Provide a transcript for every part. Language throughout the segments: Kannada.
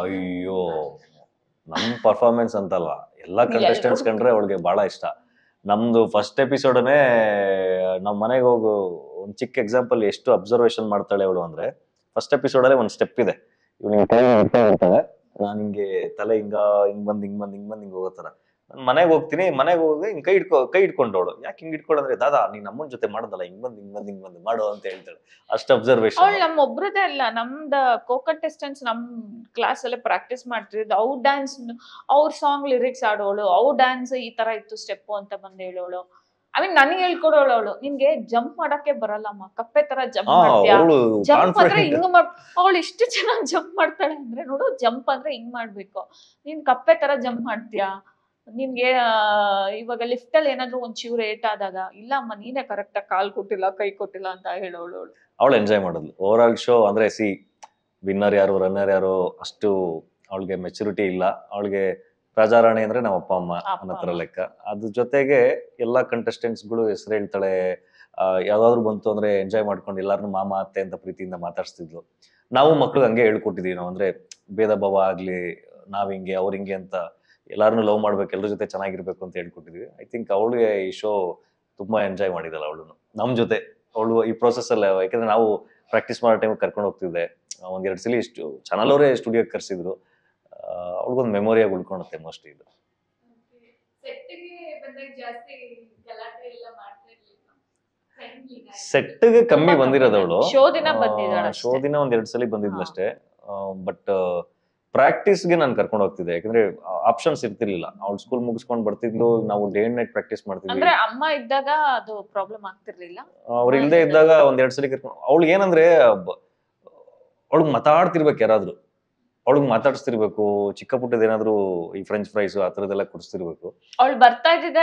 ಅಯ್ಯೋ ನಮ್ ಪರ್ಫಾರ್ಮೆನ್ಸ್ ಅಂತಲ್ಲ ಎಲ್ಲ ಕಂಟೆಸ್ಟೆಂಟ್ಸ್ ಕಂಡ್ರೆ ಅವಳಿಗೆ ಬಹಳ ಇಷ್ಟ ನಮ್ದು ಫಸ್ಟ್ ಎಪಿಸೋಡನೇ ನಮ್ಮ ಮನೆಗೆ ಹೋಗು ಒಂದು ಚಿಕ್ಕ ಎಕ್ಸಾಂಪಲ್ ಎಷ್ಟು ಅಬ್ಸರ್ವೇಷನ್ ಮಾಡ್ತಾಳೆ ಅವಳು ಅಂದ್ರೆ ಫಸ್ಟ್ ಎಪಿಸೋಡ್ ಅಲ್ಲಿ ಒಂದು ಸ್ಟೆಪ್ ಇದೆ ಇವಳು ಹಿಂಗೆ ತಲೆ ಹಿಂಗ ಹಿಂಗ್ ಬಂದ್ ಹಿಂಗ್ ಬಂದ್ ಹಿಂಗ್ ಬಂದ್ ಹಿಂಗ್ ಹೋಗೋತರ ಮನೆಗೆ ಹೋಗ್ತೀನಿ ಮನೆಗೆ ಹೋಗಿ ಹಿಂಗ್ ಕೈ ಇಟ್ಕೊ ಕೈ ಇಟ್ಕೊಂಡೋಳು ಯಾಕೆ ಹಿಂಗ್ ಇಟ್ಕೊಳ್ಳಂದ್ರೆ ದಾದಾ ನೀನು ನಮ್ಮನ್ ಜೊತೆ ಮಾಡೋದಲ್ಲ ಹಿಂಗ್ ಬಂದು ಹಿಂಗ್ ಬಂದು ಹಿಂಗ್ ಬಂದ್ ಮಾಡು ಅಂತ ಹೇಳ್ತಾಳೆ ಅಷ್ಟು ಅವಳು ನಮ್ಮ ಒಬ್ರದೇ ಅಲ್ಲ ನಮ್ದು ಕೋ ಕಂಟೆಸ್ಟೆಂಟ್ಸ್ ನಮ್ ಕ್ಲಾಸ್ ಅಲ್ಲೇ ಪ್ರಾಕ್ಟೀಸ್ ಮಾಡ್ತಿರೋದು ಅವ್ರ ಡ್ಯಾನ್ಸ್ ಅವ್ರ ಸಾಂಗ್ ಲಿರಿಕ್ಸ್ ಆಡೋಳು ಅವ್ರ ಡ್ಯಾನ್ಸ್ ಈ ತರ ಇತ್ತು ಸ್ಟೆಪ್ ಅಂತ ಬಂದು ಹೇಳೋಳು ಐ ಮೀನ್ ನನಗೆ ಹೇಳ್ಕೊಡೋಳು ಅವಳು ನಿನ್ಗೆ ಜಂಪ್ ಮಾಡಕ್ಕೆ ಬರಲ್ಲಮ್ಮ ಕಪ್ಪೆ ತರ ಜಂಪ್ ಜಂಪ್ ಅಂದ್ರೆ ಹಿಂಗ್ ಮಾಡ್ ಅವಳು ಇಷ್ಟು ಚೆನ್ನಾಗಿ ಜಂಪ್ ಮಾಡ್ತಾಳೆ ಅಂದ್ರೆ ನೋಡು ಜಂಪ್ ಅಂದ್ರೆ ಹಿಂಗ್ ಮಾಡ್ಬೇಕು ನೀನ್ ಕಪ್ಪೆ ತರ ಜಂಪ್ ಮಾಡ್ತೀಯಾ ನಿನ್ಗೆ ಇವಾಗ ಲಿಫ್ಟ್ ಅಲ್ಲಿ ಏನಾದ್ರು ಒಂದ್ ಚೂರು ಏಟ್ ಆದಾಗ ಇಲ್ಲ ಅಮ್ಮ ನೀನೇ ಕರೆಕ್ಟ್ ಆಗಿ ಕಾಲ್ ಕೊಟ್ಟಿಲ್ಲ ಕೈ ಕೊಟ್ಟಿಲ್ಲ ಅಂತ ಹೇಳೋಳು ಅವಳು ಎಂಜಾಯ್ ಮಾಡೋದು ಓವರ್ ಆಲ್ ಶೋ ಅಂದ್ರೆ ಸಿ ವಿನ್ನರ್ ಯಾರು ರನ್ನರ್ ಯಾರು ಅಷ್ಟು ಅವಳಿಗೆ ಮೆಚುರಿಟಿ ಇಲ್ಲ ಅವಳಿಗೆ ರಾಜಾರಾಣಿ ಅಂದ್ರೆ ನಮ್ಮ ಅಪ್ಪ ಅಮ್ಮ ಹತ್ರ ಲೆಕ್ಕ ಅದ್ರ ಜೊತೆಗೆ ಎಲ್ಲಾ ಕಂಟೆಸ್ಟೆಂಟ್ಸ್ಗಳು ಹೆಸರು ಹೇಳ್ತಾಳೆ ಯಾವ್ದಾದ್ರು ಬಂತು ಅಂದ್ರೆ ಎಂಜಾಯ್ ಮಾಡ್ಕೊಂಡು ಎಲ್ಲಾರನು ಮಾಮ ಅತ್ತೆ ಅಂತ ಪ್ರೀತಿಯಿಂದ ಮಾತಾಡ್ಸ್ತಿದ್ಲು ನಾವು ಮಕ್ಳು ಹಂಗೆ ಹೇಳ್ಕೊಟ್ಟಿದೀವಿ ನಾವು ಅಂದ್ರೆ ಭೇದ ಭಾವ ಆಗ್ಲಿ ನಾವ್ ಹಿಂಗೆ ಅವ್ರ ಹಿಂಗೆ ಅಂತ ಎಲ್ಲಾರನ್ನೂ ಲವ್ ಮಾಡ್ಬೇಕು ಎಲ್ಲರ ಜೊತೆ ಚೆನ್ನಾಗಿರ್ಬೇಕು ಅಂತ ಹೇಳ್ಕೊಟ್ಟಿದ್ವಿ ಐ ತಿಂಕ್ ಅವಳಿಗೆ ಈ ಶೋ ತುಂಬಾ ಎಂಜಾಯ್ ಮಾಡಿದಳ ಅವಳು ನಮ್ ಜೊತೆ ಅವಳು ಈ ಪ್ರೋಸೆಸ್ ಅಲ್ಲ ಯಾಕಂದ್ರೆ ನಾವು ಪ್ರಾಕ್ಟೀಸ್ ಮಾಡೋ ಟೈಮ್ ಕರ್ಕೊಂಡು ಹೋಗ್ತಿದ್ದೆ ಒಂದೆರಡು ಸಲ ಇಷ್ಟು ಚಾನಲ್ ಅವರೇ ಕರ್ಸಿದ್ರು ಕರೆಸಿದ್ರು ಅವ್ಳಿಗೊಂದು ಮೆಮೊರಿಯಾಗಿ ಉಳ್ಕೊಳತ್ತೆ ಮೋಸ್ಟ್ ಇದು ಸೆಟ್ಗೆ ಕಮ್ಮಿ ಬಂದಿರೋದವಳು ಶೋ ದಿನ ಒಂದೆರಡು ಸಲ ಬಂದಿದ್ಲಷ್ಟೇ ಬಟ್ ಪ್ರಾಕ್ಟೀಸ್ಗೆ ನಾನು ಕರ್ಕೊಂಡು ಹೋಗ್ತಿದ್ದೆ ಯಾಕಂದ್ರೆ ಆಪ್ಷನ್ಸ್ ಇರ್ತಿರ್ಲಿಲ್ಲ ಅವ್ಳು ಸ್ಕೂಲ್ ಮುಗಿಸ್ಕೊಂಡು ಬರ್ತಿದ್ಲು ನಾವು ಡೇ ಅಂಡ್ ನೈಟ್ ಪ್ರಾಕ್ಟೀಸ್ ಮಾಡ್ತಿದ್ವಿ ಅಂದ್ರೆ ಅಮ್ಮ ಇದ್ದಾಗ ಅದು ಪ್ರಾಬ್ಲಮ್ ಆಗ್ತಿರ್ಲಿಲ್ಲ ಅವ್ರು ಇಲ್ಲದೆ ಇದ್ದಾಗ ಒಂದ್ ಎರಡ್ ಸಲ ಕರ್ಕೊಂಡು ಅವಳಿಗೆ ಏನಂದ್ರೆ ಅವಳಿಗೆ ಮಾತಾಡ್ತಿರ್ಬೇಕು ಯಾರಾದ್ರೂ ಅವಳಿಗೆ ಮಾತಾಡಿಸ್ತಿರ್ಬೇಕು ಚಿಕ್ಕ ಪುಟ್ಟದ ಏನಾದ್ರು ಈ ಫ್ರೆಂಚ್ ಫ್ರೈಸ್ ಆ ತರದೆಲ್ಲ ಕುಡಿಸ್ತಿರ್ಬೇಕು ಅವಳು ಬರ್ತಾ ಇದ್ದಿದ್ದ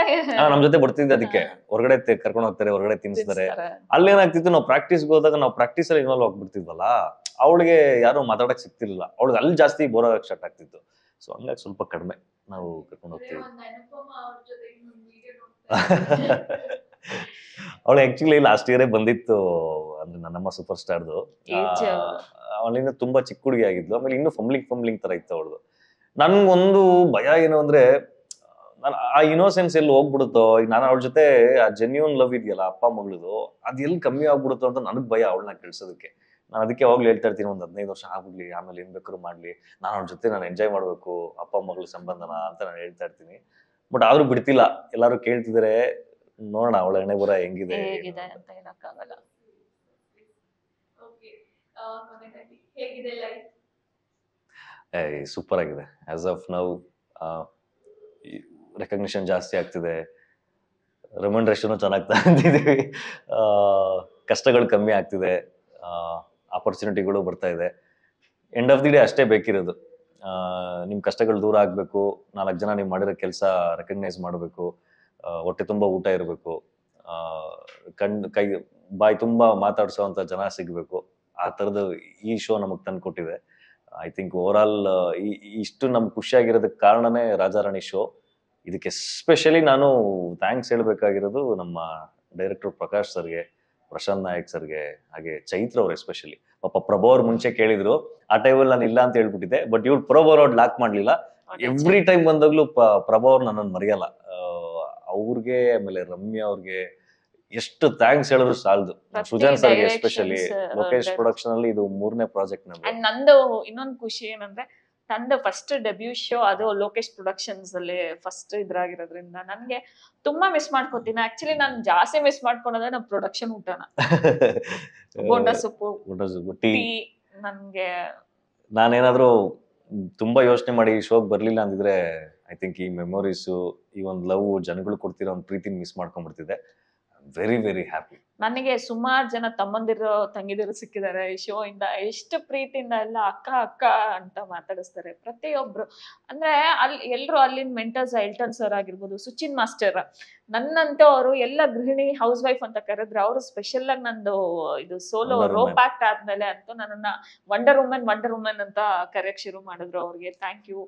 ನಮ್ ಜೊತೆ ಬರ್ತಿದ್ದೆ ಅದಕ್ಕೆ ಹೊರಗಡೆ ಕರ್ಕೊಂಡು ಹೋಗ್ತಾರೆ ಹೊರಗಡೆ ತಿನ್ಸ್ತಾರೆ ಅಲ್ಲೇನಾಗ್ತಿತ್ತು ನಾವು ಪ್ರಾಕ್ಟೀಸ್ಗೆ ಹೋದಾಗ ನಾವು ಪ್ರಾಕ್ಟೀಸ್ ಅಲ್ಲಿ ಇನ್ವಾಲ್ವ್ ಆಗ್ಬಿಡ್ತಿದ್ವಲ್ಲ ಅವಳಿಗೆ ಯಾರು ಮಾತಾಡಕ್ಕೆ ಸಿಕ್ತಿರ್ಲಿಲ್ಲ ಅವಳಿಗೆ ಅಲ್ಲಿ ಜಾಸ್ತಿ ಬೋರ್ ಸ್ಟಾರ್ಟ್ ಆಗ್ತಿತ್ತು ಸೊ ಹಂಗಾಗಿ ಸ್ವಲ್ಪ ಕಡಿಮೆ ನಾವು ಕರ್ಕೊಂಡು ಹೋಗ್ತೀವಿ ಅವಳು ಆಕ್ಚುಲಿ ಲಾಸ್ಟ್ ಇಯರೇ ಬಂದಿತ್ತು ಅಂದ್ರೆ ನನ್ನಮ್ಮ ಸೂಪರ್ ಸ್ಟಾರ್ದು ಅವಳಿಂದ ತುಂಬಾ ಚಿಕ್ಕ ಹುಡುಗಿ ಆಗಿದ್ಲು ಆಮೇಲೆ ಇನ್ನು ಫಂಬ್ಲಿಂಗ್ ಫಂಬ್ಲಿಂಗ್ ತರ ಇತ್ತು ಅವಳದು ನನ್ಗೊಂದು ಭಯ ಏನು ಅಂದ್ರೆ ನಾನು ಆ ಇನೋಸೆನ್ಸ್ ಎಲ್ಲಿ ಹೋಗ್ಬಿಡುತ್ತೋ ಈಗ ನಾನು ಅವಳ ಜೊತೆ ಆ ಜೆನ್ಯೂನ್ ಲವ್ ಇದೆಯಲ್ಲ ಅಪ್ಪ ಮಗಳದು ಅದು ಎಲ್ಲಿ ಕಮ್ಮಿ ಆಗ್ಬಿಡುತ್ತೋ ಅಂತ ನನಗೆ ಭಯ ಅವಳನ್ನ ಕಳ್ಸೋದಕ್ಕೆ ನಾನು ಅದಕ್ಕೆ ಯಾವಾಗಲೂ ಹೇಳ್ತಾ ಇರ್ತೀನಿ ಒಂದು ಹದಿನೈದು ವರ್ಷ ಆಗಲಿ ಆಮೇಲೆ ಏನು ಬೇಕಾದ್ರೂ ಮಾಡ್ಲಿ ನಾನು ಅವ್ರ ಜೊತೆ ನಾನು ಎಂಜಾಯ್ ಮಾಡಬೇಕು ಅಪ್ಪ ಮಗಳ ಸಂಬಂಧನ ಅಂತ ನಾನು ಹೇಳ್ತಾ ಇರ್ತೀನಿ ಬಟ್ ಆದರೂ ಬಿಡ್ತಿಲ್ಲ ಎಲ್ಲರೂ ಕೇಳ್ತಿದ್ರೆ ನೋಡೋಣ ಅವಳ ಹಣೆ ಬರ ಹೆಂಗಿದೆ ಸೂಪರ್ ಆಗಿದೆ ಆಸ್ ಆಫ್ ನೌ ರೆಕಗ್ನಿಷನ್ ಜಾಸ್ತಿ ಆಗ್ತಿದೆ ರೆಮಂಡ್ರೇಷನು ಚೆನ್ನಾಗ್ತಾ ಇದ್ದೀವಿ ಕಷ್ಟಗಳು ಕಮ್ಮಿ ಆಗ್ತಿದೆ ಆಪರ್ಚುನಿಟಿಗಳು ಬರ್ತಾ ಇದೆ ಎಂಡ್ ಆಫ್ ದಿ ಡೇ ಅಷ್ಟೇ ಬೇಕಿರೋದು ನಿಮ್ಮ ಕಷ್ಟಗಳು ದೂರ ಆಗಬೇಕು ನಾಲ್ಕು ಜನ ನೀವು ಮಾಡಿರೋ ಕೆಲಸ ರೆಕಗ್ನೈಸ್ ಮಾಡಬೇಕು ಹೊಟ್ಟೆ ತುಂಬ ಊಟ ಇರಬೇಕು ಕಣ್ ಕೈ ಬಾಯಿ ತುಂಬ ಮಾತಾಡಿಸೋವಂಥ ಜನ ಸಿಗಬೇಕು ಆ ಥರದ್ದು ಈ ಶೋ ನಮಗೆ ತಂದು ಕೊಟ್ಟಿದೆ ಐ ಥಿಂಕ್ ಓವರ್ ಆಲ್ ಇಷ್ಟು ನಮ್ಗೆ ಖುಷಿಯಾಗಿರೋದಕ್ಕೆ ಕಾರಣನೇ ರಾಜಾರಾಣಿ ಶೋ ಇದಕ್ಕೆ ಎಸ್ಪೆಷಲಿ ನಾನು ಥ್ಯಾಂಕ್ಸ್ ಹೇಳಬೇಕಾಗಿರೋದು ನಮ್ಮ ಡೈರೆಕ್ಟರ್ ಪ್ರಕಾಶ್ ಸರ್ಗೆ ಪ್ರಶಾಂತ್ ನಾಯಕ್ ಸರ್ಗೆ ಹಾಗೆ ಚೈತ್ರ ಅವ್ರು ಎಸ್ಪೆಷಲಿ ಪಾಪ ಪ್ರಭು ಅವ್ರು ಮುಂಚೆ ಕೇಳಿದ್ರು ಆ ಟೈಮಲ್ಲಿ ನಾನು ಇಲ್ಲ ಅಂತ ಹೇಳ್ಬಿಟ್ಟಿದ್ದೆ ಬಟ್ ಇವ್ರು ಪ್ರಭು ಅವ್ರು ಲಾಕ್ ಮಾಡ್ಲಿಲ್ಲ ಎವ್ರಿ ಟೈಮ್ ಬಂದಾಗ್ಲೂ ಪ್ರಭು ಅವ್ರು ನನ್ನನ್ನು ಮರೆಯಲ್ಲ ಅವ್ರಿಗೆ ಆಮೇಲೆ ರಮ್ಯಾ ಅವ್ರಿಗೆ ಎಷ್ಟು ಥ್ಯಾಂಕ್ಸ್ ಹೇಳಿದ್ರು ಸಾಲದು ಸುಜಾನ್ ಸರ್ಗೆ ಎಸ್ಪೆಷಲಿ ಲೋಕೇಶ್ ಪ್ರೊಡಕ್ಷನ್ ಅಲ್ಲಿ ಇದು ಮೂರನೇ ಪ್ರಾಜೆಕ್ಟ್ ನಂದು ಇನ್ನೊಂದು ಖುಷಿ ಏನಂದ್ರೆ ನಂದು ಫಸ್ಟ್ ಡೆಬ್ಯೂ ಶೋ ಅದು ಲೋಕೇಶ್ ಪ್ರೊಡಕ್ಷನ್ಸ್ ಅಲ್ಲಿ ಫಸ್ಟ್ ಇದ್ರಾಗಿರೋದ್ರಿಂದ ನನ್ಗೆ ತುಂಬಾ ಮಿಸ್ ಮಾಡ್ಕೋತೀನಿ ಆಕ್ಚುಲಿ ನಾನ್ ಜಾಸ್ತಿ ಮಿಸ್ ಮಾಡ್ಕೊಂಡ್ರೆ ನಮ್ ಪ್ರೊಡಕ್ಷನ್ ಊಟನ ಬೋಂಡ ಸೊಪ್ಪು ಟೀ ನನಗೆ ನಾನೇನಾದ್ರೂ ತುಂಬಾ ಯೋಚನೆ ಮಾಡಿ ಈ ಶೋಗೆ ಬರ್ಲಿಲ್ಲ ಅಂದಿದ್ರೆ ಐ ಥಿಂಕ್ ಈ ಮೆಮೊರೀಸು ಈ ಒಂದು ಲವ್ ಜನಗಳು ಕೊಡ್ತಿರೋ ಒಂದು ಪ್ರೀತಿನ ಮಿಸ್ ಮಾಡ್ಕೊಂಡ್ಬಿಡ್ತಿದ್ದೆ ವೆರಿ ವೆರಿ ಹ್ಯಾಪಿ ನನಗೆ ಸುಮಾರು ಜನ ತಮ್ಮಂದಿರು ತಂಗಿದಿರು ಸಿಕ್ಕಿದ್ದಾರೆ ಈ ಶೋ ಇಂದ ಎಷ್ಟು ಪ್ರೀತಿಯಿಂದ ಎಲ್ಲ ಅಕ್ಕ ಅಕ್ಕ ಅಂತ ಮಾತಾಡಿಸ್ತಾರೆ ಪ್ರತಿಯೊಬ್ರು ಅಂದ್ರೆ ಅಲ್ಲಿ ಎಲ್ರು ಅಲ್ಲಿನ ಮೆಂಟರ್ಸ್ ಎಲ್ಟನ್ ಸರ್ ಆಗಿರ್ಬೋದು ಸುಚಿನ್ ಮಾಸ್ಟರ್ ನನ್ನಂತೂ ಅವರು ಎಲ್ಲ ಗೃಹಿಣಿ ಹೌಸ್ ವೈಫ್ ಅಂತ ಕರೆದ್ರೆ ಅವರು ಸ್ಪೆಷಲ್ ಆಗಿ ನಂದು ಇದು ಸೋಲೋ ರೋಪ್ ಆಕ್ಟ್ ಆದ್ಮೇಲೆ ಅಂತೂ ನನ್ನ ವಂಡರ್ ವುಮೆನ್ ವಂಡರ್ ವುಮೆನ್ ಅಂತ ಕರೆಯಕ್ ಶುರು ಮಾಡಿದ್ರು ಅವ್ರಿಗೆ thank you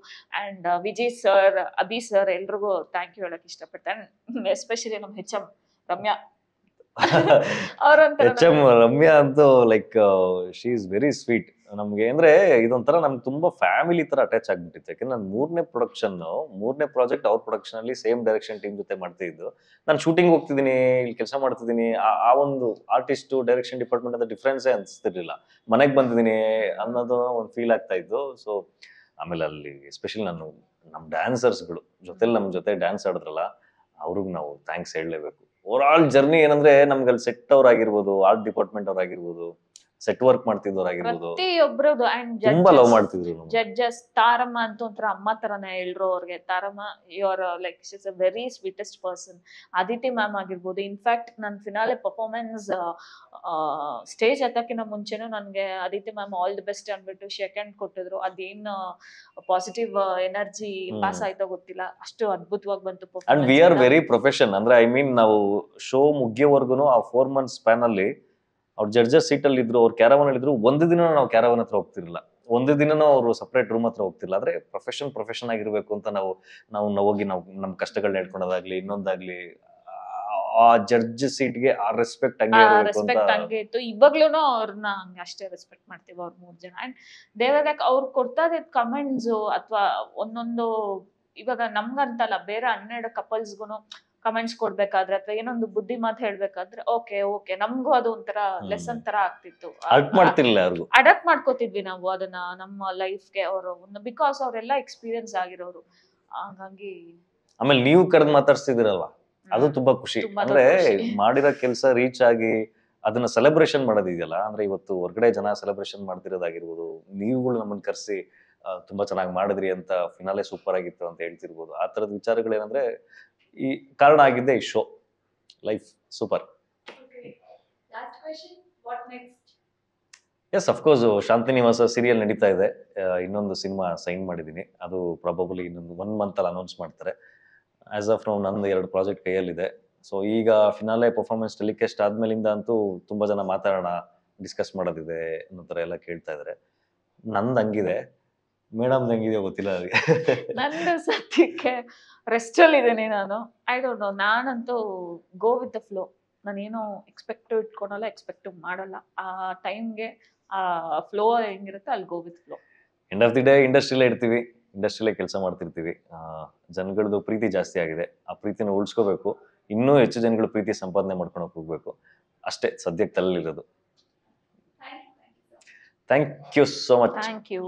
and Vijay sir Abhi sir ಎಲ್ರಿಗೂ ಥ್ಯಾಂಕ್ ಯು ಹೇಳಕ್ ಇಷ್ಟಪಡ್ತಾರೆ ಎಸ್ಪೆಷಲಿ ನಮ್ಮ H M Ramya H Ramya ಅಂತೂ like she is very sweet ನಮ್ಗೆ ಅಂದ್ರೆ ಇದೊಂಥರ ನಮ್ಗೆ ತುಂಬಾ ಫ್ಯಾಮಿಲಿ ತರ ಅಟ್ಯಾಚ್ ಆಗ್ಬಿಟ್ಟಿತ್ತು ಯಾಕಂದ್ರೆ ನಾನು ಮೂರನೇ ಪ್ರೊಡಕ್ಷನ್ ಮೂರನೇ ಪ್ರಾಜೆಕ್ಟ್ ಅವ್ರ ಪ್ರೊಡಕ್ಷನ್ ಅಲ್ಲಿ ಸೇಮ್ ಡೈರೆಕ್ಷನ್ ಟೀಮ್ ಜೊತೆ ಇದ್ದು ನಾನು ಶೂಟಿಂಗ್ ಹೋಗ್ತಿದ್ದೀನಿ ಇಲ್ಲಿ ಕೆಲಸ ಮಾಡ್ತಿದ್ದೀನಿ ಆ ಒಂದು ಆರ್ಟಿಸ್ಟ್ ಡೈರೆಕ್ಷನ್ ಡಿಪಾರ್ಟ್ಮೆಂಟ್ ಅಂತ ಡಿಫ್ರೆನ್ಸೇ ಅನ್ಸ್ತಿರ್ಲಿಲ್ಲ ಮನೆಗೆ ಬಂದಿದ್ದೀನಿ ಅನ್ನೋದು ಒಂದು ಫೀಲ್ ಆಗ್ತಾ ಇತ್ತು ಸೊ ಆಮೇಲೆ ಅಲ್ಲಿ ಎಸ್ಪೆಷಲಿ ನಾನು ನಮ್ಮ ಡ್ಯಾನ್ಸರ್ಸ್ಗಳು ಜೊತೆಲಿ ನಮ್ಮ ಜೊತೆ ಡ್ಯಾನ್ಸ್ ಆಡಿದ್ರಲ್ಲ ಅವ್ರಿಗೆ ನಾವು ಥ್ಯಾಂಕ್ಸ್ ಹೇಳಲೇಬೇಕು ಓವರ್ ಆಲ್ ಜರ್ನಿ ಏನಂದ್ರೆ ನಮ್ಗೆ ಅಲ್ಲಿ ಸೆಟ್ ಅವ್ರಾಗಿರ್ಬೋದು ಆರ್ಟ್ ಡಿಪಾರ್ಟ್ಮೆಂಟ್ ಆಗಿರ್ಬೋದು ಸೆಟ್ ವರ್ಕ್ ಮಾಡ್ತಿದ್ದವ್ರಾಗಿರ್ಬೋದು ಪ್ರತಿಯೊಬ್ರದ್ದು ಅಂಡ್ ತುಂಬಾ ಲವ್ ಮಾಡ್ತಿದ್ರು ಜಡ್ಜಸ್ ತಾರಮ್ಮ ಅಂತ ಒಂಥರ ಅಮ್ಮ ತರನೇ ಎಲ್ರು ಅವ್ರಿಗೆ Taramma your like she's a very sweetest person Aditi ma'am ಆಗಿರ್ಬೋದು ಇನ್ಫ್ಯಾಕ್ಟ್ ನನ್ನ ಫಿನಾಲೆ ಪರ್ಫಾರ್ಮೆನ್ಸ್ ಸ್ಟೇಜ್ ಹತ್ತಕ್ಕಿಂತ ಮುಂಚೆನೂ ನನಗೆ Aditi ma'am all the best ಅಂದ್ಬಿಟ್ಟು ಸೆಕೆಂಡ್ ಕೊಟ್ಟಿದ್ರು ಅದೇನು ಪಾಸಿಟಿವ್ ಎನರ್ಜಿ ಪಾಸ್ ಆಯ್ತೋ ಗೊತ್ತಿಲ್ಲ ಅಷ್ಟು ಅದ್ಭುತವಾಗಿ ಬಂತು and we are very profession ಅಂದ್ರೆ ಐ ಮೀನ್ ನಾವು ಶೋ ಮುಗಿಯೋವರೆಗೂ ಆ ಫೋರ್ ಮಂತ್ಸ್ ಸ್ಪ್ಯಾನ್ ಅಲ್ಲಿ ಅವ್ರು ಜಡ್ಜಸ್ ಸೀಟಲ್ಲಿ ಇದ್ರು ಅವ್ರು ಕ್ಯಾರವನ್ ಇದ್ರು ಒಂದು ದಿನ ನಾವು ಕ್ಯಾರವನ್ ಹತ್ರ ಹೋಗ್ತಿರಲಿಲ್ಲ ಒಂದು ದಿನನೂ ಅವರು ಸಪ್ರೇಟ್ ರೂಮ್ ಹತ್ರ ಹೋಗ್ತಿಲ್ಲ ಆದ್ರೆ ಪ್ರೊಫೆಷನ್ ಪ್ರೊಫೆಷನ್ ಆಗಿರ್ಬೇಕು ಅಂತ ನಾವು ನಾವು ಹೋಗಿ ನಾವು ನಮ್ಮ ಕಷ್ಟಗಳನ್ನ ಹೇಳ್ಕೊಳೋದಾಗ್ಲಿ ಇನ್ನೊಂದಾಗ್ಲಿ ಆ ಜಡ್ಜ್ ಸೀಟ್ಗೆ ಆ ರೆಸ್ಪೆಕ್ಟ್ ಹಂಗೆ ರೆಸ್ಪೆಕ್ಟ್ ಹಂಗೆ ಇತ್ತು ಇವಾಗ್ಲೂ ಅವ್ರನ್ನ ಹಂಗೆ ಅಷ್ಟೇ ರೆಸ್ಪೆಕ್ಟ್ ಮಾಡ್ತೀವಿ ಅವ್ರ ಮೂರ್ ಜನ ಅಂಡ್ ದೇವರ್ ಲೈಕ್ ಅವ್ರು ಕೊಡ್ತಾ ಇದ್ದ ಕಮೆಂಟ್ಸ್ ಅಥವಾ ಒಂದೊಂದು ಇವಾಗ ನಮ್ಗಂತಲ್ಲ ಬೇರೆ ಹನ್ನೆರಡು ಕಪಲ್ಸ್ಗೂ ಕಮೆಂಟ್ಸ್ ಕೊಡ್ಬೇಕಾದ್ರೆ ಅಥವಾ ಏನೊಂದು ಬುದ್ಧಿ ಮಾತು ಹೇಳ್ಬೇಕಾದ್ರೆ ಓಕೆ ಓಕೆ ನಮ್ಗೂ ಅದು ಒಂಥರ ಲೆಸನ್ ತರ ಆಗ್ತಿತ್ತು ಅಡಾಪ್ಟ್ ಮಾಡ್ಕೋತಿದ್ವಿ ನಾವು ಅದನ್ನ ನಮ್ಮ ಲೈಫ್ಗೆ ಅವರು ಬಿಕಾಸ್ ಅವರೆಲ್ಲ ಎಕ್ಸ್ಪೀರಿಯನ್ಸ್ ಆಗಿರೋರು ಹಾಗಾಗಿ ಆಮೇಲೆ ನೀವು ಕರೆದು ಮಾತಾಡ್ಸ್ತಿದಿರಲ್ಲ ಅದು ತುಂಬಾ ಖುಷಿ ಅಂದ್ರೆ ಮಾಡಿರೋ ಕೆಲಸ ರೀಚ್ ಆಗಿ ಅದನ್ನ ಸೆಲೆಬ್ರೇಷನ್ ಮಾಡೋದಿದೆಯಲ್ಲ ಅಂದ್ರೆ ಇವತ್ತು ಹೊರಗಡೆ ಜನ ಸೆಲೆಬ್ರೇಷನ್ ಮಾಡ್ತಿರೋದಾಗಿರ್ಬೋದು ನೀವುಗಳು ನಮ್ಮನ್ನ ಕರೆಸಿ ತುಂಬಾ ಚೆನ್ನಾಗಿ ಮಾಡಿದ್ರಿ ಅಂತ ಫಿನಾಲೆ ಸೂಪರ್ ಆಗಿತ್ತು ಅಂತ ಹೇಳ್ತಿರ್ಬೋದು ಆ ತರದ ವಿಚಾರಗಳೇನಂದ್ರೆ ಈ ಕಾರಣ ಆಗಿದ್ದೆ ಈ show life super yes of course Shantinivasa serial ನಡೀತಾ ಇದೆ ಇನ್ನೊಂದು ಸಿನಿಮಾ ಸೈನ್ ಮಾಡಿದ್ದೀನಿ ಅದು ಪ್ರಾಬಬಲಿ ಇನ್ನೊಂದು ಒನ್ ಮಂತಲ್ಲಿ ಅನೌನ್ಸ್ ಮಾಡ್ತಾರೆ ಆ್ಯಸ್ ಆಫ್ ನೌ ನಂದು ಎರಡು ಪ್ರಾಜೆಕ್ಟ್ ಕೈಯಲ್ಲಿದೆ ಸೊ ಈಗ ಫಿನಾಲೆ ಪರ್ಫಾರ್ಮೆನ್ಸ್ ಟೆಲಿಕಾಸ್ಟ್ ಆದ್ಮೇಲಿಂದ ಅಂತೂ ತುಂಬ ಜನ ಮಾತಾಡೋಣ ಡಿಸ್ಕಸ್ ಮಾಡೋದಿದೆ ಅನ್ನೋ ಥರ ಎಲ್ಲ ಕೇಳ್ತಾ ಇದ್ದಾರೆ ನಂದು ಹಂಗಿದೆ ಮೇಡಮ್ ನಂಗಿದೆ ಗೊತ್ತಿಲ್ಲ ಅದಕ್ಕೆ ನನ್ನ ಸದ್ಯಕ್ಕೆ ಅಲ್ಲಿ ಇದ್ದೀನಿ ನಾನು ಐ ಡೋಂಟ್ ನೋ ನಾನಂತೂ ಗೋ ವಿತ್ ದ ಫ್ಲೋ ನಾನೇನು ಎಕ್ಸ್ಪೆಕ್ಟ್ ಇಟ್ಕೊಳಲ್ಲ ಎಕ್ಸ್ಪೆಕ್ಟ್ ಮಾಡಲ್ಲ ಆ ಟೈಮ್ಗೆ ಆ ಫ್ಲೋ ಹೆಂಗಿರುತ್ತೆ ಅಲ್ಲಿ go with flow end of the day ಇಂಡಸ್ಟ್ರಿಲೇ ಇರ್ತೀವಿ ಇಂಡಸ್ಟ್ರಿಲೇ ಕೆಲಸ ಮಾಡ್ತಿರ್ತೀವಿ ಜನಗಳದ್ದು ಪ್ರೀತಿ ಜಾಸ್ತಿ ಆಗಿದೆ ಆ ಪ್ರೀತಿನ ಉಳಿಸ್ಕೋಬೇಕು ಇನ್ನೂ ಹೆಚ್ಚು ಜನಗಳು ಪ್ರೀತಿ ಸಂಪಾದನೆ ಮಾಡ್ಕೊಂಡು ಹೋಗ್ಬೇಕು ಅಷ್ಟೇ ಸದ್ಯಕ್ಕೆ ತಲೆಲಿರೋದು thank you so much thank you